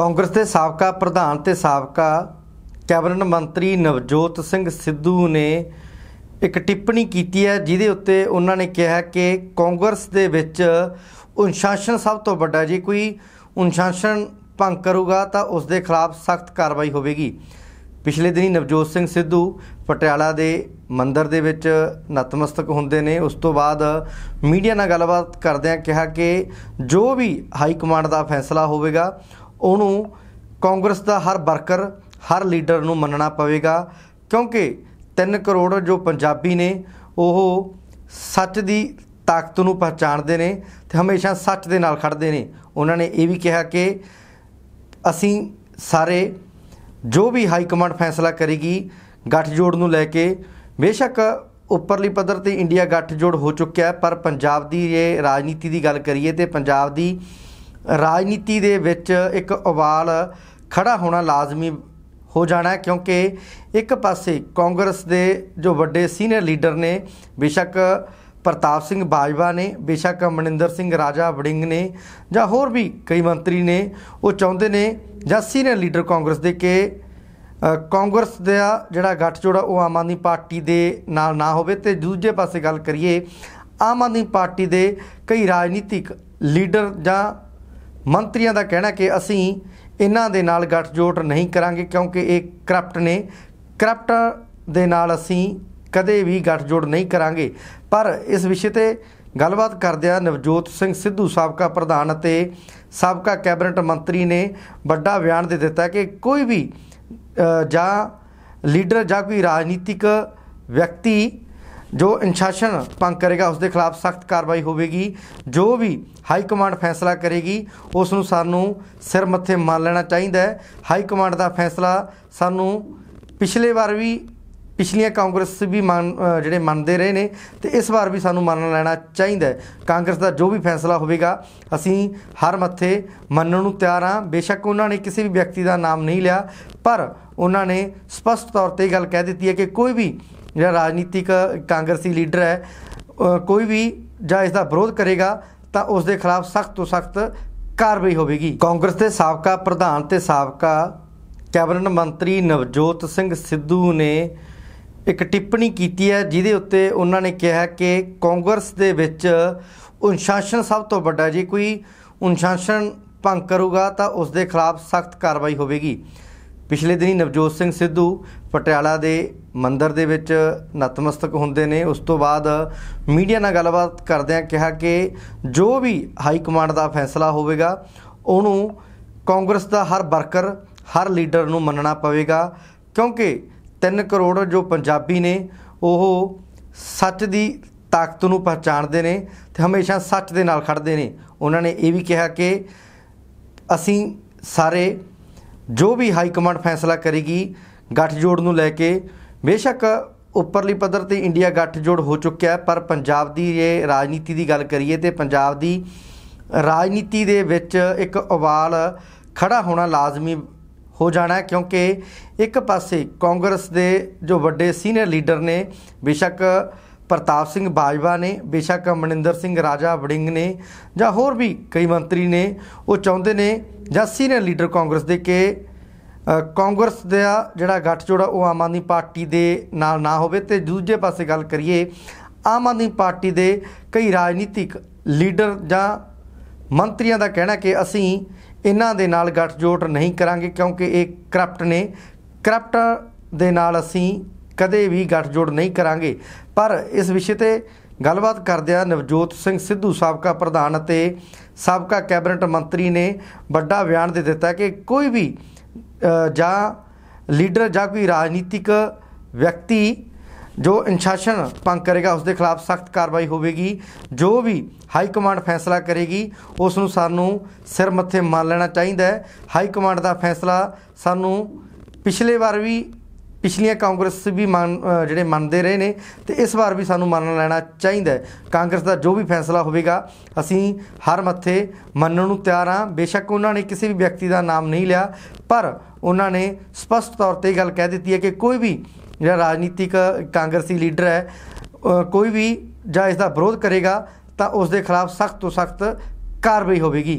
ਕਾਂਗਰਸ ਦੇ ਸਾਬਕਾ ਪ੍ਰਧਾਨ ਤੇ ਸਾਬਕਾ ਕੈਬਨਿਟ ਮੰਤਰੀ ਨਵਜੋਤ ਸਿੰਘ ਸਿੱਧੂ ਨੇ ਇੱਕ ਟਿੱਪਣੀ ਕੀਤੀ ਹੈ ਜਿਹਦੇ ਉੱਤੇ ਉਹਨਾਂ ਨੇ ਕਿਹਾ ਕਿ ਕਾਂਗਰਸ ਦੇ ਵਿੱਚ ਅਨੁਸ਼ਾਸਨ ਸਭ ਤੋਂ ਵੱਡਾ ਜੇ ਕੋਈ ਅਨੁਸ਼ਾਸਨ ਭੰਗ ਕਰੂਗਾ ਤਾਂ ਉਸ ਦੇ ਖਿਲਾਫ ਸਖਤ ਕਾਰਵਾਈ ਹੋਵੇਗੀ ਪਿਛਲੇ ਦਿਨੀ ਨਵਜੋਤ ਸਿੰਘ ਸਿੱਧੂ ਪਟਿਆਲਾ ਦੇ ਮੰਦਰ ਦੇ ਵਿੱਚ ਨਤਮਸਤਕ ਹੁੰਦੇ ਨੇ ਉਸ ਤੋਂ ਬਾਅਦ ਮੀਡੀਆ ਨਾਲ ਗੱਲਬਾਤ ਕਰਦਿਆਂ ਕਿਹਾ ਕਿ ਜੋ ਵੀ ਹਾਈ ਕਮਾਂਡ ਦਾ ਫੈਸਲਾ ਹੋਵੇਗਾ ਉਹਨੂੰ ਕਾਂਗਰਸ ਦਾ ਹਰ ਵਰਕਰ ਹਰ ਲੀਡਰ ਨੂੰ ਮੰਨਣਾ ਪਵੇਗਾ ਕਿਉਂਕਿ 3 ਕਰੋੜ ਜੋ ਪੰਜਾਬੀ ਨੇ ਉਹ ਸੱਚ ਦੀ ਤਾਕਤ ਨੂੰ ਪਛਾਣਦੇ ਨੇ ਤੇ ਹਮੇਸ਼ਾ ਸੱਚ ਦੇ ਨਾਲ ਖੜਦੇ ਨੇ ਉਹਨਾਂ ਨੇ ਇਹ ਵੀ ਕਿਹਾ ਕਿ ਅਸੀਂ ਸਾਰੇ ਜੋ ਵੀ ਹਾਈ ਕਮਾਂਡ ਫੈਸਲਾ ਕਰੇਗੀ ਗੱਠਜੋੜ ਨੂੰ ਲੈ ਕੇ ਬੇਸ਼ੱਕ ਉੱਪਰਲੀ ਪੱਧਰ ਤੇ ਇੰਡੀਆ ਗੱਠਜੋੜ ਹੋ ਚੁੱਕਿਆ ਪਰ ਪੰਜਾਬ ਦੀ ਇਹ ਰਾਜਨੀਤੀ ਦੀ ਗੱਲ ਕਰੀਏ ਤੇ ਪੰਜਾਬ ਦੀ ਰਾਜਨੀਤੀ ਦੇ ਵਿੱਚ ਇੱਕ ਉਵਾਲ ਖੜਾ ਹੋਣਾ ਲਾਜ਼ਮੀ ਹੋ ਜਾਣਾ ਕਿਉਂਕਿ ਇੱਕ ਪਾਸੇ ਕਾਂਗਰਸ ਦੇ ਜੋ ਵੱਡੇ ਸੀਨੀਅਰ ਲੀਡਰ ਨੇ ਬੇਸ਼ੱਕ ਪ੍ਰਤਾਪ ਸਿੰਘ ਬਾਜਵਾ ਨੇ ਬੇਸ਼ੱਕ ਮਨਿੰਦਰ ਸਿੰਘ ਰਾਜਾ ਵੜਿੰਗ ਨੇ ਜਾਂ ਹੋਰ ਵੀ ਕਈ ਮੰਤਰੀ ਨੇ ਉਹ ਚਾਹੁੰਦੇ ਨੇ ਜਾਂ ਸੀਨੀਅਰ ਲੀਡਰ ਕਾਂਗਰਸ ਦੇ ਕਿ ਕਾਂਗਰਸ ਦਾ ਜਿਹੜਾ ਗੱਠਜੋੜ ਉਹ ਆਮ ਆਦਮੀ ਪਾਰਟੀ ਦੇ ਨਾਲ ਨਾ ਹੋਵੇ ਤੇ ਦੂਜੇ ਪਾਸੇ ਗੱਲ ਕਰੀਏ ਆਮ ਆਦਮੀ ਪਾਰਟੀ ਦੇ ਕਈ ਰਾਜਨੀਤਿਕ ਲੀਡਰ ਜਾਂ ਮੰਤਰੀਆਂ ਦਾ ਕਹਿਣਾ ਕਿ ਅਸੀਂ ਇਹਨਾਂ ਦੇ ਨਾਲ ਗੱਠਜੋੜ ਨਹੀਂ ਕਰਾਂਗੇ ਕਿਉਂਕਿ ਇਹ ਕਰਪਟ ਨੇ ਕਰਪਟ ਦੇ ਨਾਲ ਅਸੀਂ ਕਦੇ ਵੀ ਗੱਠਜੋੜ ਨਹੀਂ ਕਰਾਂਗੇ ਪਰ ਇਸ ਵਿਸ਼ੇ ਤੇ ਗੱਲਬਾਤ ਕਰਦਿਆਂ ਨਵਜੋਤ ਸਿੰਘ ਸਿੱਧੂ ਸਾਬਕਾ ਪ੍ਰਧਾਨ ਅਤੇ ਸਾਬਕਾ ਕੈਬਨਿਟ ਮੰਤਰੀ ਨੇ ਵੱਡਾ ਬਿਆਨ ਦੇ ਦਿੱਤਾ ਕਿ ਕੋਈ ਵੀ ਜਾਂ ਲੀਡਰ ਜਾਂ ਕੋਈ ਰਾਜਨੀਤਿਕ ਵਿਅਕਤੀ ਜੋ ਇਨਸ਼ਾਸਨ ਭੰਗ ਕਰੇਗਾ ਉਸ ਦੇ ਖਿਲਾਫ ਸਖਤ ਕਾਰਵਾਈ ਹੋਵੇਗੀ ਜੋ ਵੀ ਹਾਈ ਕਮਾਂਡ ਫੈਸਲਾ ਕਰੇਗੀ ਉਸ ਨੂੰ ਸਾਨੂੰ ਸਿਰ ਮੱਥੇ ਮੰਨ ਲੈਣਾ ਚਾਹੀਦਾ ਹੈ ਹਾਈ ਕਮਾਂਡ ਦਾ ਫੈਸਲਾ ਸਾਨੂੰ ਪਿਛਲੇ ਵਾਰ ਵੀ ਪਿਛਲੀਆਂ ਕਾਂਗਰਸ ਵੀ ਜਿਹੜੇ ਮੰਨਦੇ ਰਹੇ ਨੇ ਤੇ ਇਸ ਵਾਰ ਵੀ ਸਾਨੂੰ ਮੰਨ ਲੈਣਾ ਚਾਹੀਦਾ ਹੈ ਕਾਂਗਰਸ ਦਾ ਜੋ ਵੀ ਫੈਸਲਾ ਹੋਵੇਗਾ ਅਸੀਂ ਹਰ ਮੱਥੇ ਮੰਨਣ ਨੂੰ ਤਿਆਰ ਹਾਂ ਬੇਸ਼ੱਕ ਉਹਨਾਂ ਨੇ ਕਿਸੇ ਵੀ ਵਿਅਕਤੀ ਦਾ ਨਾਮ ਨਹੀਂ ਲਿਆ ਪਰ ਉਹਨਾਂ ਨੇ ਸਪਸ਼ਟ ਤੌਰ ਤੇ ਗੱਲ ਕਹਿ ਦਿੱਤੀ ਹੈ ਕਿ ਕੋਈ ਵੀ ਜਿਹੜਾ ਰਾਜਨੀਤਿਕ ਕਾਂਗਰਸੀ ਲੀਡਰ ਹੈ ਕੋਈ ਵੀ ਜਾਂ ਇਸ ਦਾ ਵਿਰੋਧ ਕਰੇਗਾ ਤਾਂ ਉਸ ਦੇ ਖਿਲਾਫ ਸਖਤ ਤੋਂ ਸਖਤ ਕਾਰਵਾਈ ਹੋਵੇਗੀ ਕਾਂਗਰਸ ਦੇ ਸਾਬਕਾ ਪ੍ਰਧਾਨ ਤੇ ਸਾਬਕਾ ਕੈਬਨਿਟ ਮੰਤਰੀ ਨਵਜੋਤ ਸਿੰਘ ਸਿੱਧੂ ਨੇ ਇੱਕ ਟਿੱਪਣੀ ਕੀਤੀ ਹੈ ਜਿਹਦੇ ਉੱਤੇ ਉਹਨਾਂ ਨੇ ਕਿਹਾ ਕਿ ਕਾਂਗਰਸ ਦੇ ਵਿੱਚ ਅਨੁਸ਼ਾਸਨ ਸਭ ਤੋਂ ਵੱਡਾ ਜੀ ਕੋਈ ਅਨੁਸ਼ਾਸਨ ਭੰਗ ਕਰੂਗਾ ਤਾਂ ਉਸ ਦੇ ਖਿਲਾਫ ਸਖਤ ਕਾਰਵਾਈ ਹੋਵੇਗੀ ਪਿਛਲੇ ਦਿਨੀ ਨਵਜੋਤ ਸਿੰਘ ਸਿੱਧੂ ਪਟਿਆਲਾ ਦੇ ਮੰਦਿਰ ਦੇ ਵਿੱਚ ਨਤਮਸਤਕ ਹੁੰਦੇ ਨੇ ਉਸ ਤੋਂ ਬਾਅਦ ਮੀਡੀਆ ਨਾਲ ਗੱਲਬਾਤ ਕਰਦਿਆਂ ਕਿਹਾ ਕਿ ਜੋ ਵੀ ਹਾਈ ਕਮਾਂਡ ਦਾ ਫੈਸਲਾ ਹੋਵੇਗਾ ਉਹਨੂੰ ਕਾਂਗਰਸ ਦਾ ਹਰ ਵਰਕਰ ਹਰ ਲੀਡਰ ਨੂੰ ਮੰਨਣਾ ਪਵੇਗਾ ਕਿਉਂਕਿ 3 ਕਰੋੜ ਜੋ ਪੰਜਾਬੀ ਨੇ ਉਹ ਸੱਚ ਦੀ ਤਾਕਤ ਨੂੰ ਪਛਾਣਦੇ ਨੇ ਤੇ ਹਮੇਸ਼ਾ ਸੱਚ ਦੇ ਨਾਲ ਖੜਦੇ ਨੇ ਉਹਨਾਂ ਨੇ ਇਹ ਵੀ ਕਿਹਾ ਕਿ ਅਸੀਂ ਸਾਰੇ ਜੋ ਵੀ ਹਾਈ ਕਮਾਂਡ ਫੈਸਲਾ ਕਰੇਗੀ ਗੱਠਜੋੜ ਨੂੰ ਲੈ ਕੇ ਬੇਸ਼ੱਕ ਉੱਪਰਲੀ ਪੱਧਰ ਤੇ ਇੰਡੀਆ ਗੱਠਜੋੜ ਹੋ ਚੁੱਕਿਆ ਪਰ ਪੰਜਾਬ ਦੀ ਇਹ ਰਾਜਨੀਤੀ ਦੀ ਗੱਲ ਕਰੀਏ ਤੇ ਪੰਜਾਬ ਦੀ ਰਾਜਨੀਤੀ ਦੇ ਵਿੱਚ ਇੱਕ ਉਵਾਲ ਖੜਾ ਹੋਣਾ ਲਾਜ਼ਮੀ ਹੋ ਜਾਣਾ ਕਿਉਂਕਿ ਇੱਕ ਪਾਸੇ ਕਾਂਗਰਸ ਦੇ ਜੋ ਵੱਡੇ ਸੀਨੀਅਰ ਲੀਡਰ ਨੇ ਬੇਸ਼ੱਕ ਪ੍ਰਤਾਪ ਸਿੰਘ ਬਾਜਵਾ ਨੇ ਬੇਸ਼ੱਕ ਮਨਿੰਦਰ ਸਿੰਘ ਰਾਜਾ ਵੜਿੰਗ ਨੇ ਜਾਂ ਹੋਰ ਵੀ ਕਈ ਮੰਤਰੀ ਨੇ ਉਹ ਚਾਹੁੰਦੇ ਨੇ ਜਾਂ ਸੀਨੀਅਰ ਲੀਡਰ ਕਾਂਗਰਸ ਦੇ ਕਿ ਕਾਂਗਰਸ ਦਾ ਜਿਹੜਾ ਗੱਠਜੋੜਾ ਉਹ ਆਮ ਆਦਮੀ ਪਾਰਟੀ ਦੇ ਨਾਲ ਨਾ ਹੋਵੇ ਤੇ ਦੂਜੇ ਪਾਸੇ ਗੱਲ ਕਰੀਏ ਆਮ ਆਦਮੀ ਪਾਰਟੀ ਦੇ ਕਈ ਰਾਜਨੀਤਿਕ ਲੀਡਰ ਜਾਂ ਮੰਤਰੀਆਂ ਦਾ ਕਹਿਣਾ ਕਿ ਅਸੀਂ ਇਹਨਾਂ ਦੇ ਨਾਲ ਗੱਠਜੋੜ ਨਹੀਂ ਕਰਾਂਗੇ ਕਿਉਂਕਿ ਇਹ ਕਰਪਟ ਨੇ ਕਰਪਟ ਦੇ ਨਾਲ ਅਸੀਂ ਕਦੇ ਵੀ ਗੱਠਜੋੜ ਨਹੀਂ ਕਰਾਂਗੇ ਪਰ ਇਸ ਵਿਸ਼ੇ ਤੇ ਗੱਲਬਾਤ ਕਰਦਿਆਂ ਨਵਜੋਤ ਸਿੰਘ ਸਿੱਧੂ ਸਾਬਕਾ ਪ੍ਰਧਾਨ ਅਤੇ ਸਾਬਕਾ ਕੈਬਨਿਟ ਮੰਤਰੀ ਨੇ ਵੱਡਾ ਬਿਆਨ ਦੇ ਦਿੱਤਾ ਕਿ ਕੋਈ ਵੀ ਜਾਂ ਲੀਡਰ ਜਾਂ ਕੋਈ ਰਾਜਨੀਤਿਕ ਵਿਅਕਤੀ ਜੋ ਅਨੁਸ਼ਾਸਨ ਪੰਗ ਕਰੇਗਾ ਉਸ ਦੇ ਖਿਲਾਫ ਸਖਤ ਕਾਰਵਾਈ ਹੋਵੇਗੀ ਜੋ ਵੀ ਹਾਈ ਕਮਾਂਡ ਫੈਸਲਾ ਕਰੇਗੀ ਉਸ ਨੂੰ ਸਾਨੂੰ ਸਿਰ ਮੱਥੇ ਮੰਨ ਲੈਣਾ ਚਾਹੀਦਾ ਹੈ ਹਾਈ ਕਮਾਂਡ ਦਾ ਫੈਸਲਾ ਸਾਨੂੰ ਪਿਛਲੇ ਵਾਰ ਵੀ ਪਿਛਲੀਆਂ ਕਾਂਗਰਸ ਵੀ ਮੰਨ ਜਿਹੜੇ ਮੰਨਦੇ ਰਹੇ ਨੇ ਤੇ ਇਸ ਵਾਰ ਵੀ ਸਾਨੂੰ ਮੰਨ ਲੈਣਾ ਚਾਹੀਦਾ ਹੈ ਕਾਂਗਰਸ ਦਾ ਜੋ ਵੀ ਫੈਸਲਾ ਹੋਵੇਗਾ ਅਸੀਂ ਹਰ ਮੱਥੇ ਮੰਨਣ ਨੂੰ ਤਿਆਰ ਹਾਂ ਬੇਸ਼ੱਕ ਉਹਨਾਂ ਨੇ ਕਿਸੇ ਵੀ ਵਿਅਕਤੀ ਦਾ ਨਾਮ ਨਹੀਂ ਲਿਆ ਪਰ ਉਹਨਾਂ ਨੇ ਸਪਸ਼ਟ ਤੌਰ ਤੇ ਗੱਲ ਕਹਿ ਦਿੱਤੀ ਹੈ ਕਿ ਕੋਈ ਵੀ ਜਿਹੜਾ ਰਾਜਨੀਤਿਕ ਕਾਂਗਰਸੀ ਲੀਡਰ ਹੈ ਕੋਈ ਵੀ ਜਾਂ ਇਸ ਦਾ ਵਿਰੋਧ ਕਰੇਗਾ ਤਾਂ ਉਸ ਦੇ ਖਿਲਾਫ ਸਖਤ ਤੋਂ ਸਖਤ ਕਾਰਵਾਈ ਹੋਵੇਗੀ